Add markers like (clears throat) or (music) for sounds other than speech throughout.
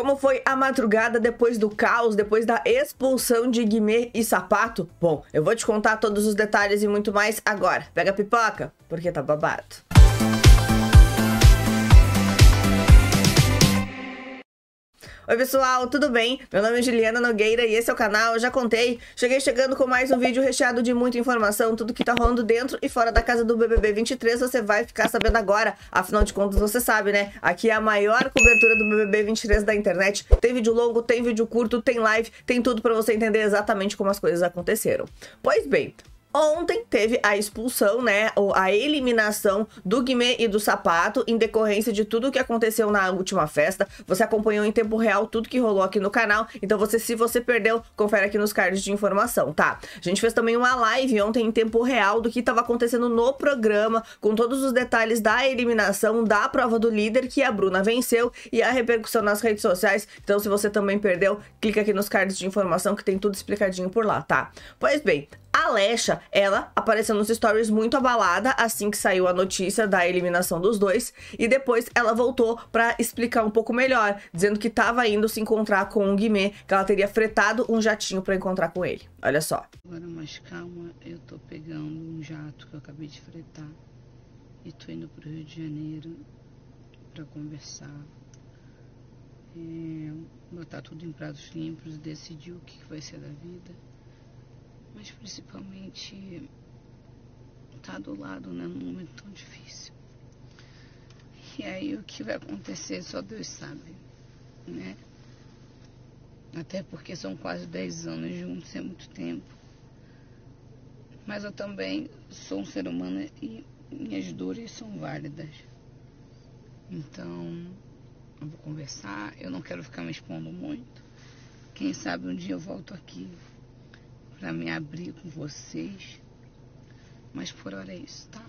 Como foi a madrugada depois do caos, depois da expulsão de Guimê e Sapato? Bom, eu vou te contar todos os detalhes e muito mais agora. Pega a pipoca, porque tá babado. Oi pessoal, tudo bem? Meu nome é Juliana Nogueira e esse é o canal Já Contei. Cheguei chegando com mais um vídeo recheado de muita informação, tudo que tá rolando dentro e fora da casa do BBB 23 você vai ficar sabendo agora. Afinal de contas você sabe, né? Aqui é a maior cobertura do BBB 23 da internet. Tem vídeo longo, tem vídeo curto, tem live, tem tudo para você entender exatamente como as coisas aconteceram. Pois bem, Ontem teve a expulsão, né, ou a eliminação do Guimê e do Sapato em decorrência de tudo o que aconteceu na última festa. Você acompanhou em tempo real tudo que rolou aqui no canal, então você, se você perdeu, confere aqui nos cards de informação, tá? A gente fez também uma live ontem em tempo real do que estava acontecendo no programa, com todos os detalhes da eliminação da prova do líder que a Bruna venceu e a repercussão nas redes sociais. Então, se você também perdeu, clica aqui nos cards de informação que tem tudo explicadinho por lá, tá? Pois bem, a ela apareceu nos stories muito abalada assim que saiu a notícia da eliminação dos dois e depois ela voltou para explicar um pouco melhor, dizendo que estava indo se encontrar com o Guimê, que ela teria fretado um jatinho para encontrar com ele. Olha só. Agora mais calma, eu tô pegando um jato que eu acabei de fretar e tô indo pro Rio de Janeiro para conversar. É, botar tudo em pratos limpos, decidir o que vai ser da vida mas principalmente estar tá do lado né, num momento tão difícil. E aí o que vai acontecer só Deus sabe, né? Até porque são quase 10 anos juntos, é muito tempo. Mas eu também sou um ser humano e minhas dores são válidas. Então, eu vou conversar, eu não quero ficar me expondo muito. Quem sabe um dia eu volto aqui para me abrir com vocês. Mas por hora é isso, tá?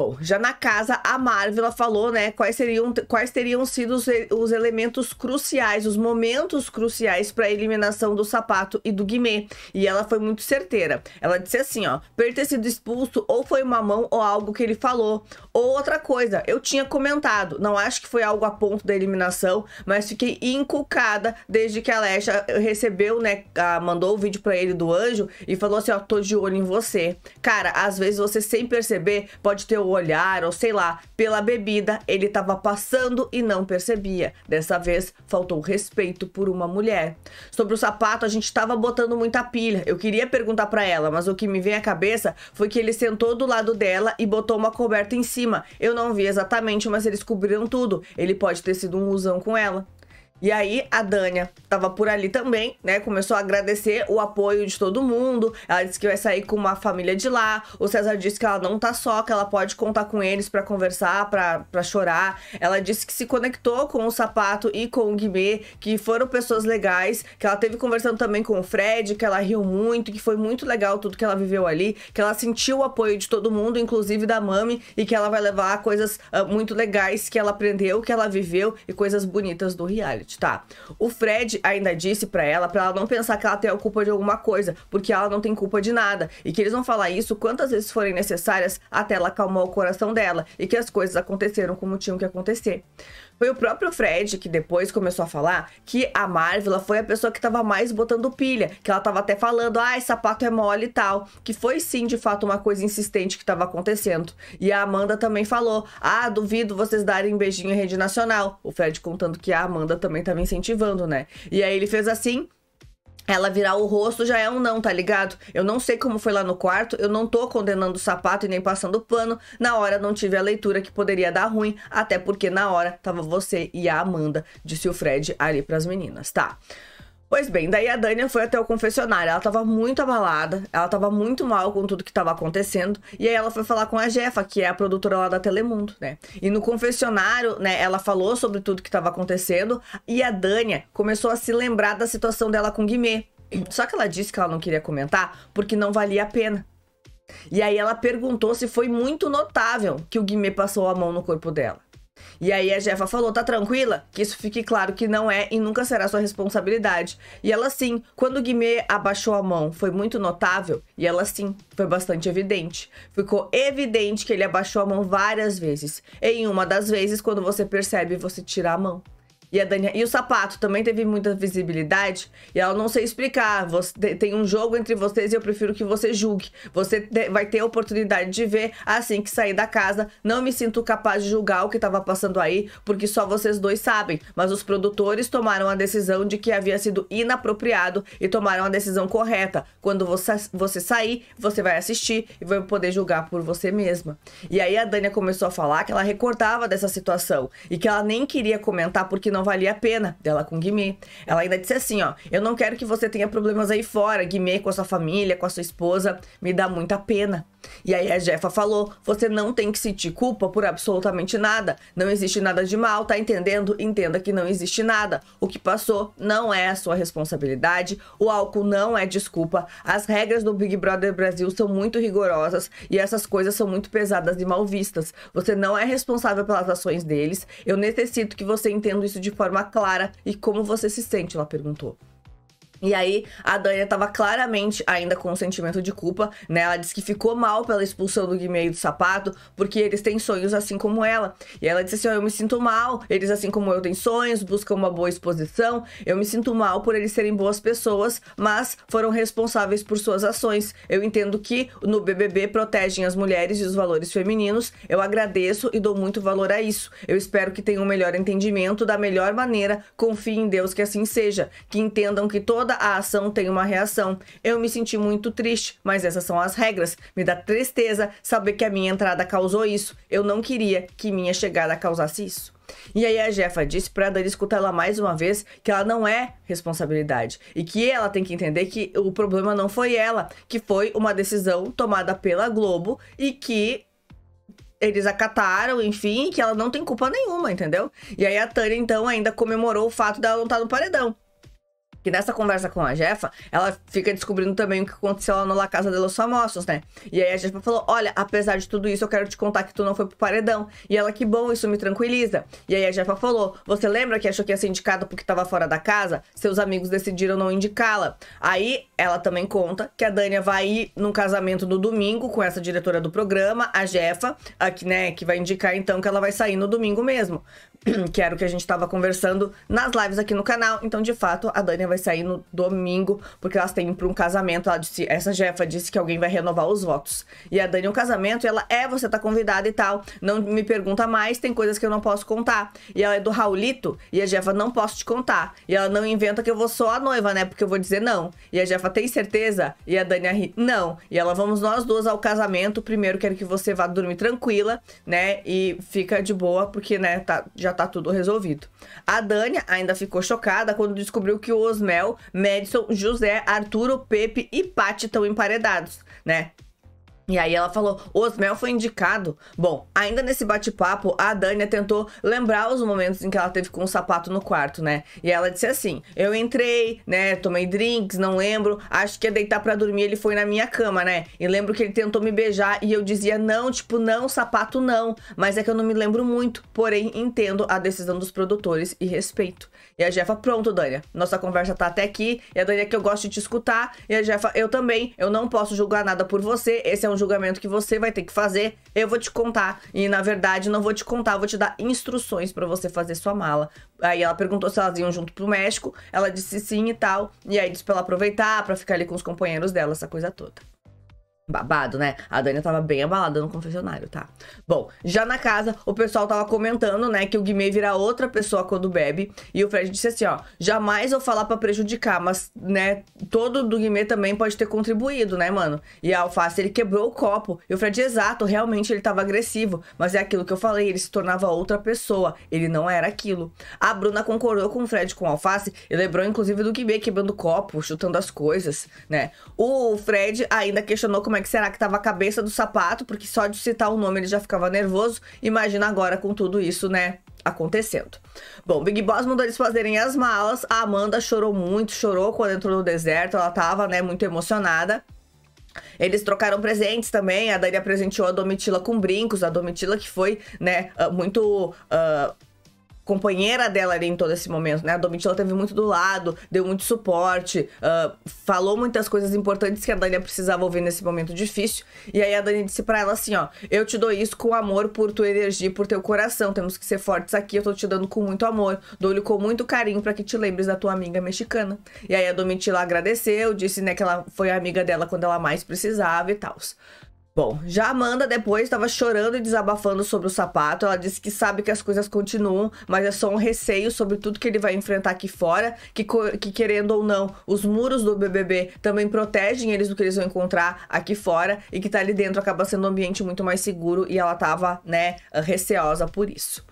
Bom, já na casa, a Marvel falou, né, quais, seriam, quais teriam sido os, os elementos cruciais, os momentos cruciais para a eliminação do sapato e do Guimê. E ela foi muito certeira. Ela disse assim, ó, por ter sido expulso ou foi uma mão ou algo que ele falou. Ou outra coisa, eu tinha comentado, não acho que foi algo a ponto da eliminação, mas fiquei inculcada desde que a Alexa recebeu, né, a, mandou o vídeo para ele do anjo e falou assim, ó, tô de olho em você. Cara, às vezes você sem perceber pode ter olhar ou sei lá, pela bebida, ele estava passando e não percebia. Dessa vez, faltou respeito por uma mulher. Sobre o sapato, a gente estava botando muita pilha. Eu queria perguntar para ela, mas o que me vem à cabeça foi que ele sentou do lado dela e botou uma coberta em cima. Eu não vi exatamente, mas eles cobriram tudo. Ele pode ter sido um usão com ela. E aí a Dânia tava por ali também, né? Começou a agradecer o apoio de todo mundo. Ela disse que vai sair com uma família de lá. O César disse que ela não tá só, que ela pode contar com eles para conversar, para chorar. Ela disse que se conectou com o Sapato e com o Guimê, que foram pessoas legais, que ela teve conversando também com o Fred, que ela riu muito, que foi muito legal tudo que ela viveu ali, que ela sentiu o apoio de todo mundo, inclusive da Mami, e que ela vai levar coisas uh, muito legais que ela aprendeu, que ela viveu e coisas bonitas do reality tá? O Fred ainda disse para ela para ela não pensar que ela tem a culpa de alguma coisa, porque ela não tem culpa de nada, e que eles vão falar isso quantas vezes forem necessárias até ela acalmar o coração dela e que as coisas aconteceram como tinham que acontecer. Foi o próprio Fred que depois começou a falar que a Marvel foi a pessoa que tava mais botando pilha, que ela tava até falando, ai, esse sapato é mole e tal, que foi sim, de fato, uma coisa insistente que tava acontecendo. E a Amanda também falou, ah, duvido vocês darem beijinho em rede nacional. O Fred contando que a Amanda também tava incentivando, né? E aí ele fez assim, ela virar o rosto já é um não, tá ligado? Eu não sei como foi lá no quarto, eu não tô condenando o sapato e nem passando pano. Na hora não tive a leitura que poderia dar ruim, até porque na hora tava você e a Amanda, disse o Fred ali pras meninas, tá? Pois bem, daí a Dania foi até o confessionário. Ela tava muito abalada, ela tava muito mal com tudo que tava acontecendo. E aí ela foi falar com a Jefa, que é a produtora lá da Telemundo, né? E no confessionário, né, ela falou sobre tudo que tava acontecendo. E a Dania começou a se lembrar da situação dela com o Guimê. Só que ela disse que ela não queria comentar porque não valia a pena. E aí ela perguntou se foi muito notável que o Guimê passou a mão no corpo dela. E aí a Jefa falou: tá tranquila? Que isso fique claro que não é e nunca será sua responsabilidade. E ela sim, quando Guimê abaixou a mão, foi muito notável, e ela sim, foi bastante evidente. Ficou evidente que ele abaixou a mão várias vezes. E em uma das vezes, quando você percebe, você tira a mão. E, a Dani... e o sapato também teve muita visibilidade. E ela não sei explicar. Você... Tem um jogo entre vocês e eu prefiro que você julgue. Você te... vai ter a oportunidade de ver assim que sair da casa. Não me sinto capaz de julgar o que estava passando aí, porque só vocês dois sabem. Mas os produtores tomaram a decisão de que havia sido inapropriado e tomaram a decisão correta. Quando você, você sair, você vai assistir e vai poder julgar por você mesma. E aí a Dânia começou a falar que ela recordava dessa situação e que ela nem queria comentar porque não não valia a pena, dela com Guimê. Ela ainda disse assim, ó, eu não quero que você tenha problemas aí fora, Guimê com a sua família, com a sua esposa, me dá muita pena. E aí a Jefa falou, você não tem que sentir culpa por absolutamente nada, não existe nada de mal, tá entendendo? Entenda que não existe nada. O que passou não é a sua responsabilidade, o álcool não é desculpa, as regras do Big Brother Brasil são muito rigorosas e essas coisas são muito pesadas e mal vistas. Você não é responsável pelas ações deles, eu necessito que você entenda isso de de forma clara e como você se sente, ela perguntou. E aí, a Dania tava claramente ainda com um sentimento de culpa, né? Ela disse que ficou mal pela expulsão do Guimê do sapato, porque eles têm sonhos assim como ela. E ela disse assim: oh, Eu me sinto mal, eles, assim como eu, têm sonhos, buscam uma boa exposição. Eu me sinto mal por eles serem boas pessoas, mas foram responsáveis por suas ações. Eu entendo que no BBB protegem as mulheres e os valores femininos. Eu agradeço e dou muito valor a isso. Eu espero que tenham um melhor entendimento da melhor maneira. Confie em Deus que assim seja. Que entendam que toda toda a ação tem uma reação. Eu me senti muito triste, mas essas são as regras. Me dá tristeza saber que a minha entrada causou isso. Eu não queria que minha chegada causasse isso. E aí a Jefa disse para Dani escutar ela mais uma vez que ela não é responsabilidade e que ela tem que entender que o problema não foi ela, que foi uma decisão tomada pela Globo e que eles acataram, enfim, que ela não tem culpa nenhuma, entendeu? E aí a Tânia então ainda comemorou o fato dela não estar tá no paredão que nessa conversa com a Jefa, ela fica descobrindo também o que aconteceu lá no La Casa de los Famosos, né? E aí a Jefa falou: Olha, apesar de tudo isso, eu quero te contar que tu não foi pro paredão. E ela, que bom, isso me tranquiliza. E aí a Jefa falou: Você lembra que achou que ia ser indicada porque tava fora da casa? Seus amigos decidiram não indicá-la. Aí ela também conta que a Dânia vai ir num casamento no domingo com essa diretora do programa, a Jefa, a, né, que vai indicar então que ela vai sair no domingo mesmo. (clears throat) que era o que a gente estava conversando nas lives aqui no canal. Então, de fato, a Dani vai sair no domingo, porque elas têm para um casamento. Ela disse, essa Jefa disse que alguém vai renovar os votos. E a Dani, é um casamento, e ela é, você tá convidada e tal. Não me pergunta mais, tem coisas que eu não posso contar. E ela é do Raulito, e a Jefa não posso te contar. E ela não inventa que eu vou só a noiva, né? Porque eu vou dizer não. E a Jefa tem certeza? E a Dani ri, não. E ela, vamos nós duas ao casamento. Primeiro, quero que você vá dormir tranquila, né? E fica de boa, porque, né, tá, já já tá tudo resolvido. A Dânia ainda ficou chocada quando descobriu que o Osmel, Madison, José, Arturo, Pepe e Pati estão emparedados, né? E aí ela falou: Osmel foi indicado. Bom, ainda nesse bate-papo, a Dania tentou lembrar os momentos em que ela teve com o um sapato no quarto, né? E ela disse assim: Eu entrei, né? Tomei drinks, não lembro. Acho que ia deitar para dormir, ele foi na minha cama, né? E lembro que ele tentou me beijar e eu dizia: Não, tipo, não, sapato não. Mas é que eu não me lembro muito. Porém, entendo a decisão dos produtores e respeito. E a Jefa, pronto, Dania. Nossa conversa tá até aqui. E a Dania que eu gosto de te escutar. E a Jefa, eu também. Eu não posso julgar nada por você. Esse é um julgamento que você vai ter que fazer, eu vou te contar. E na verdade, não vou te contar, vou te dar instruções para você fazer sua mala. Aí ela perguntou se elas iam junto pro México, ela disse sim e tal. E aí disse pra ela aproveitar, para ficar ali com os companheiros dela, essa coisa toda. Babado, né? A Dani tava bem abalada no confessionário, tá? Bom, já na casa, o pessoal tava comentando, né, que o Guimê vira outra pessoa quando bebe. E o Fred disse assim, ó, jamais eu falar para prejudicar, mas, né, todo do Guimê também pode ter contribuído, né, mano? E a Alface, ele quebrou o copo. E o Fred, exato, realmente ele tava agressivo. Mas é aquilo que eu falei, ele se tornava outra pessoa. Ele não era aquilo. A Bruna concordou com o Fred com a Alface e lembrou, inclusive, do Guimê quebrando o copo, chutando as coisas, né? O Fred ainda questionou como é é que será que estava a cabeça do sapato, porque só de citar o nome ele já ficava nervoso. Imagina agora com tudo isso, né? Acontecendo. Bom, Big Boss mandou eles fazerem as malas. A Amanda chorou muito, chorou quando entrou no deserto. Ela tava, né, muito emocionada. Eles trocaram presentes também. A Dani presenteou a Domitila com brincos. A Domitila que foi, né, ah, muito. Uh, companheira dela ali em todo esse momento, né? A Domitila teve muito do lado, deu muito suporte, uh, falou muitas coisas importantes que a Dani precisava ouvir nesse momento difícil. E aí a Dani disse para ela assim, ó, eu te dou isso com amor por tua energia, por teu coração. Temos que ser fortes aqui, eu tô te dando com muito amor, dou-lhe com muito carinho para que te lembres da tua amiga mexicana. E aí a Domitila agradeceu, disse, né, que ela foi a amiga dela quando ela mais precisava e tal. Bom, já Amanda depois estava chorando e desabafando sobre o sapato. Ela disse que sabe que as coisas continuam, mas é só um receio sobre tudo que ele vai enfrentar aqui fora, que, que querendo ou não, os muros do BBB também protegem eles do que eles vão encontrar aqui fora e que tá ali dentro acaba sendo um ambiente muito mais seguro e ela tava, né, receosa por isso.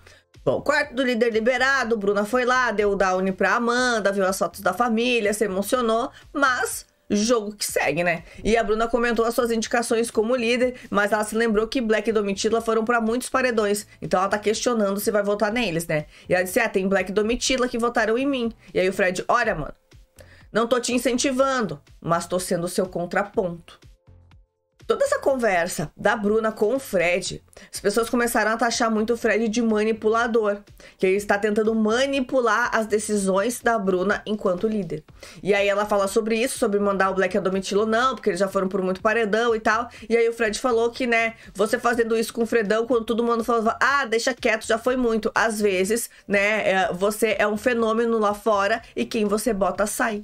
Bom, quarto do líder liberado, Bruna foi lá, deu o down pra Amanda, viu as fotos da família, se emocionou, mas jogo que segue, né? E a Bruna comentou as suas indicações como líder, mas ela se lembrou que Black e Domitila foram para muitos paredões, então ela tá questionando se vai votar neles, né? E ela disse: "Ah, tem Black e Domitila que votaram em mim". E aí o Fred: "Olha, mano, não tô te incentivando, mas tô sendo o seu contraponto". Toda essa conversa da Bruna com o Fred, as pessoas começaram a taxar muito o Fred de manipulador, que ele está tentando manipular as decisões da Bruna enquanto líder. E aí ela fala sobre isso, sobre mandar o Black admitir ou não, porque eles já foram por muito paredão e tal. E aí o Fred falou que, né, você fazendo isso com o Fredão, quando todo mundo falava, ah, deixa quieto, já foi muito. Às vezes, né, é, você é um fenômeno lá fora e quem você bota sai.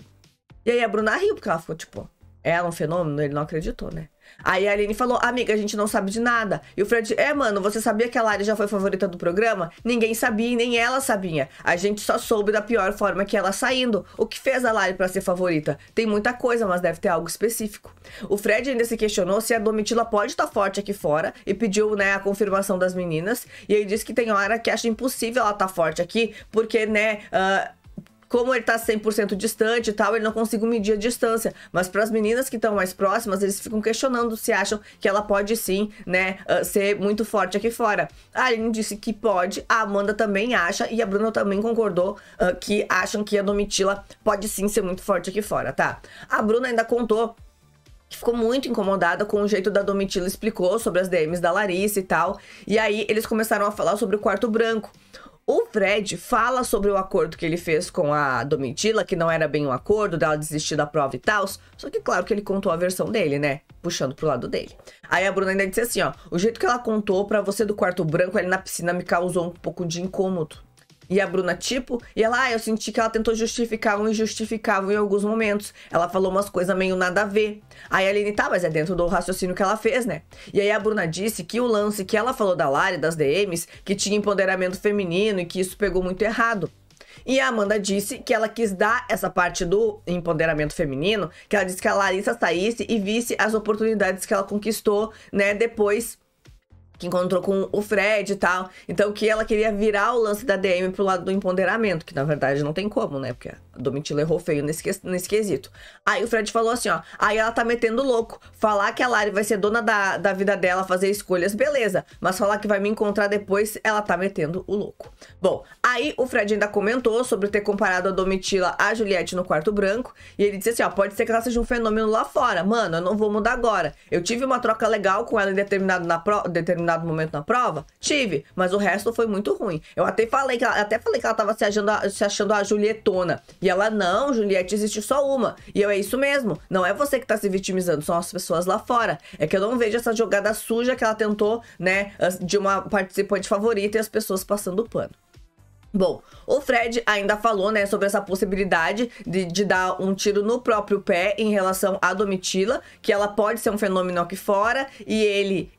E aí a Bruna riu, porque ela ficou tipo, ela é um fenômeno? Ele não acreditou, né? Aí a Aline falou: Amiga, a gente não sabe de nada. E o Fred: É, mano, você sabia que a Lari já foi favorita do programa? Ninguém sabia, nem ela sabia. A gente só soube da pior forma que ela saindo. O que fez a Lari para ser favorita? Tem muita coisa, mas deve ter algo específico. O Fred ainda se questionou se a Domitila pode estar tá forte aqui fora e pediu, né, a confirmação das meninas. E ele disse que tem hora que acha impossível ela estar tá forte aqui, porque, né, uh, como ele tá 100% distante e tal, ele não consigo medir a distância. Mas para as meninas que estão mais próximas, eles ficam questionando se acham que ela pode sim, né, ah, ser muito forte aqui fora. A Aline disse que pode, a Amanda também acha e a Bruna também concordou uh, que acham que a Domitila pode sim ser muito forte aqui fora, tá? A Bruna ainda contou que ficou muito incomodada com o jeito da Domitila explicou sobre as DMs da Larissa e tal. E aí eles começaram a falar sobre o quarto branco. O Fred fala sobre o acordo que ele fez com a Domitila, que não era bem um acordo, dela desistir da prova e tal. Só que, claro, que ele contou a versão dele, né? Puxando pro lado dele. Aí a Bruna ainda disse assim: ó, o jeito que ela contou para você do quarto branco ali na piscina me causou um pouco de incômodo e a Bruna Tipo, e ela, ah, eu senti que ela tentou justificar o um injustificável em alguns momentos. Ela falou umas coisas meio nada a ver. Aí a Aline, tá, mas é dentro do raciocínio que ela fez, né? E aí a Bruna disse que o lance que ela falou da Lari, das DMs, que tinha empoderamento feminino e que isso pegou muito errado. E a Amanda disse que ela quis dar essa parte do empoderamento feminino, que ela disse que a Larissa saísse e visse as oportunidades que ela conquistou, né, depois que encontrou com o Fred e tal. Então que ela queria virar o lance da DM pro lado do empoderamento, que na verdade não tem como, né? Porque Domitila errou feio nesse, nesse quesito. Aí o Fred falou assim, ó. Aí ela tá metendo louco. Falar que a Lari vai ser dona da, da vida dela, fazer escolhas, beleza. Mas falar que vai me encontrar depois, ela tá metendo o louco. Bom, aí o Fred ainda comentou sobre ter comparado a Domitila a Juliette no Quarto Branco. E ele disse assim, ó, pode ser que ela seja um fenômeno lá fora. Mano, eu não vou mudar agora. Eu tive uma troca legal com ela em determinado, na pro... determinado momento na prova? Tive. Mas o resto foi muito ruim. Eu até falei que ela, até falei que ela tava se se achando a Julietona. E ela, não, Juliette, existe só uma. E eu, é isso mesmo. Não é você que tá se vitimizando, são as pessoas lá fora. É que eu não vejo essa jogada suja que ela tentou, né, de uma participante favorita e as pessoas passando o pano. Bom, o Fred ainda falou, né, sobre essa possibilidade de, de, dar um tiro no próprio pé em relação à Domitila, que ela pode ser um fenômeno aqui fora, e ele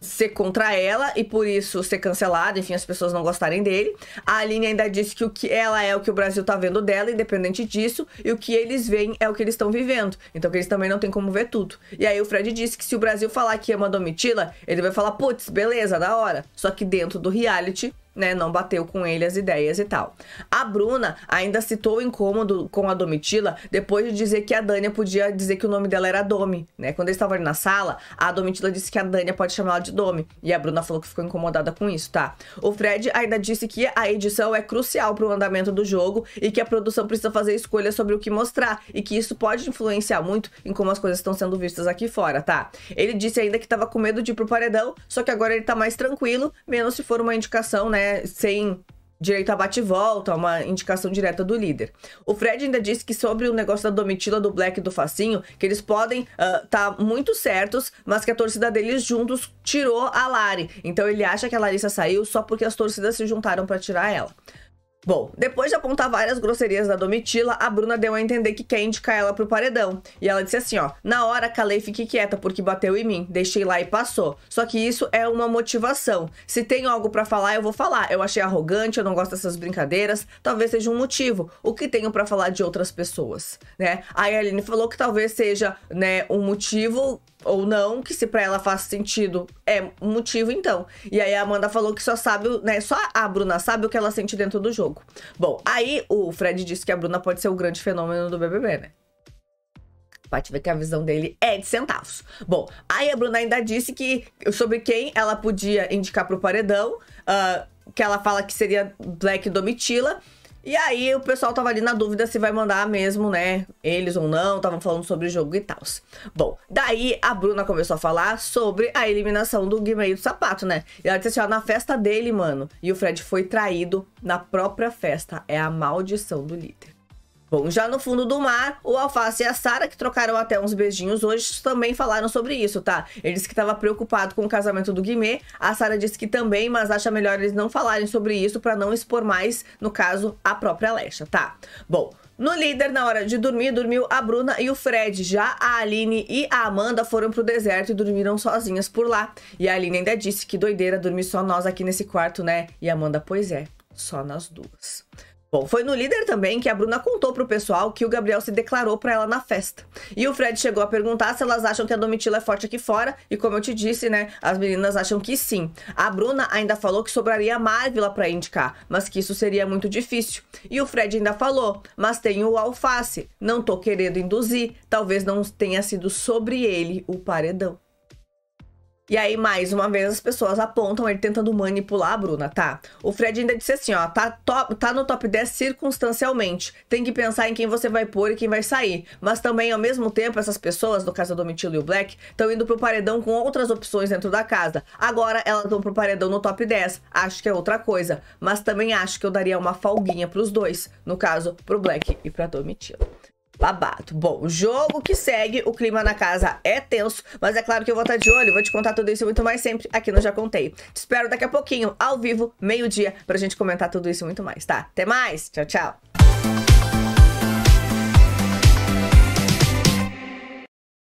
ser contra ela e por isso ser cancelado, enfim, as pessoas não gostarem dele. A Aline ainda disse que o que ela é o que o Brasil tá vendo dela, independente disso, e o que eles veem é o que eles estão vivendo. Então que eles também não têm como ver tudo. E aí o Fred disse que se o Brasil falar que ama Domitila, ele vai falar, putz, beleza, da hora. Só que dentro do reality, né, não bateu com ele as ideias e tal. A Bruna ainda citou o incômodo com a Domitila depois de dizer que a Dânia podia dizer que o nome dela era Domi, né? Quando eles estavam ali na sala, a Domitila disse que a Dânia pode chamar ela de Domi, e a Bruna falou que ficou incomodada com isso, tá? O Fred ainda disse que a edição é crucial para o andamento do jogo e que a produção precisa fazer escolhas sobre o que mostrar e que isso pode influenciar muito em como as coisas estão sendo vistas aqui fora, tá? Ele disse ainda que estava com medo de ir pro paredão, só que agora ele tá mais tranquilo, menos se for uma indicação, né? É sem direito a bate-volta, uma indicação direta do líder. O Fred ainda disse que sobre o negócio da domitila, do Black e do Facinho, que eles podem estar uh, tá muito certos, mas que a torcida deles juntos tirou a Lari. Então ele acha que a Larissa saiu só porque as torcidas se juntaram para tirar ela. Bom, depois de apontar várias grosserias da Domitila, a Bruna deu a entender que quer indicar ela pro paredão. E ela disse assim, ó: "Na hora, calei, fique quieta porque bateu em mim. Deixei lá e passou. Só que isso é uma motivação. Se tem algo para falar, eu vou falar. Eu achei arrogante, eu não gosto dessas brincadeiras. Talvez seja um motivo. O que tenho para falar de outras pessoas, né?" Aí a Aline falou que talvez seja, né, um motivo ou não, que se para ela faz sentido, é motivo então. E aí a Amanda falou que só sabe, né, só a Bruna sabe o que ela sente dentro do jogo. Bom, aí o Fred disse que a Bruna pode ser o grande fenômeno do BBB, né? pode ver que a visão dele é de centavos. Bom, aí a Bruna ainda disse que sobre quem ela podia indicar pro paredão, uh, que ela fala que seria Black Domitila, e aí o pessoal tava ali na dúvida se vai mandar mesmo, né? Eles ou não, estavam falando sobre o jogo e tal. Bom, daí a Bruna começou a falar sobre a eliminação do Guimarães do Sapato, né? E ela disse assim, ó, na festa dele, mano. E o Fred foi traído na própria festa. É a maldição do líder. Bom, já no fundo do mar, o Alface e a Sara, que trocaram até uns beijinhos hoje, também falaram sobre isso, tá? Ele disse que estava preocupado com o casamento do Guimê, a Sara disse que também, mas acha melhor eles não falarem sobre isso para não expor mais, no caso, a própria Alexa, tá? Bom, no líder, na hora de dormir, dormiu a Bruna e o Fred. Já a Aline e a Amanda foram pro deserto e dormiram sozinhas por lá. E a Aline ainda disse que doideira dormir só nós aqui nesse quarto, né? E a Amanda, pois é, só nós duas. Bom, foi no líder também que a Bruna contou pro pessoal que o Gabriel se declarou para ela na festa. E o Fred chegou a perguntar se elas acham que a Domitila é forte aqui fora, e como eu te disse, né, as meninas acham que sim. A Bruna ainda falou que sobraria a Marvila para indicar, mas que isso seria muito difícil. E o Fred ainda falou, mas tem o Alface, não tô querendo induzir, talvez não tenha sido sobre ele o paredão. E aí, mais uma vez, as pessoas apontam ele tentando manipular a Bruna, tá? O Fred ainda disse assim, ó, tá, top, tá no top 10 circunstancialmente. Tem que pensar em quem você vai pôr e quem vai sair. Mas também, ao mesmo tempo, essas pessoas, no caso do Mitilo e o Black, estão indo pro paredão com outras opções dentro da casa. Agora, elas vão pro paredão no top 10. Acho que é outra coisa. Mas também acho que eu daria uma falguinha pros dois. No caso, pro Black e pra Domitila. Babado. Bom, jogo que segue, o clima na casa é tenso, mas é claro que eu vou estar de olho, vou te contar tudo isso muito mais sempre aqui no Já Contei. Te espero daqui a pouquinho, ao vivo, meio-dia, pra gente comentar tudo isso muito mais, tá? Até mais, tchau, tchau.